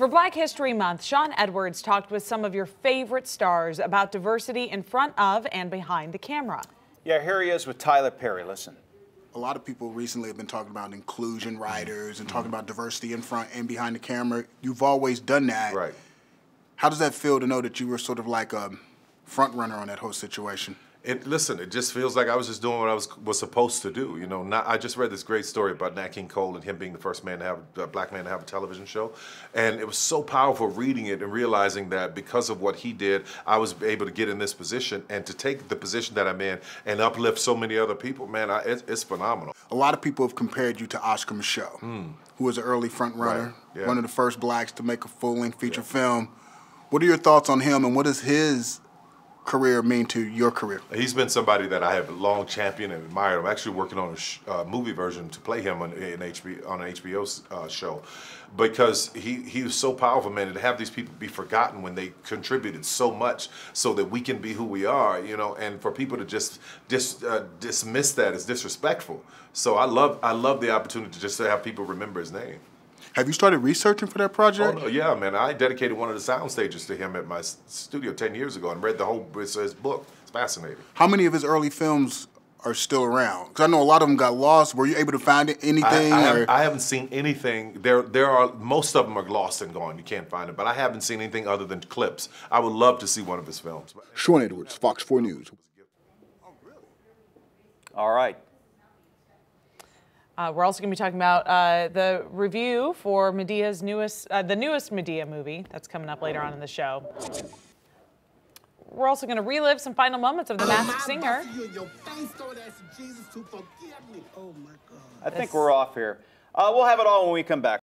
For Black History Month, Sean Edwards talked with some of your favorite stars about diversity in front of and behind the camera. Yeah, here he is with Tyler Perry. Listen. A lot of people recently have been talking about inclusion writers and talking about diversity in front and behind the camera. You've always done that. Right. How does that feel to know that you were sort of like a front runner on that whole situation? It listen, it just feels like I was just doing what I was was supposed to do. You know, not, I just read this great story about Nat King Cole and him being the first man to have a uh, black man to have a television show, and it was so powerful reading it and realizing that because of what he did, I was able to get in this position and to take the position that I'm in and uplift so many other people. Man, I, it, it's phenomenal. A lot of people have compared you to Oscar Michelle, mm. who was an early front runner, right. yeah. one of the first blacks to make a full length feature yeah. film. What are your thoughts on him, and what is his career mean to your career? He's been somebody that I have long championed and admired. I'm actually working on a uh, movie version to play him on an HBO, on an HBO uh, show because he, he was so powerful, man, and to have these people be forgotten when they contributed so much so that we can be who we are, you know, and for people to just dis, uh, dismiss that as disrespectful. So I love I love the opportunity to just have people remember his name. Have you started researching for that project? Oh, no, yeah, man. I dedicated one of the sound stages to him at my studio 10 years ago and read the whole his book. It's fascinating. How many of his early films are still around? Because I know a lot of them got lost. Were you able to find anything? I, I have, not seen anything. There, there are most of them are lost and gone. You can't find it. But I haven't seen anything other than clips. I would love to see one of his films. Sean Edwards, Fox 4 News. All right. Uh, we're also going to be talking about uh, the review for Medea's newest, uh, the newest Medea movie that's coming up later on in the show. We're also going to relive some final moments of The Masked Singer. Oh, I think we're off here. Uh, we'll have it all when we come back.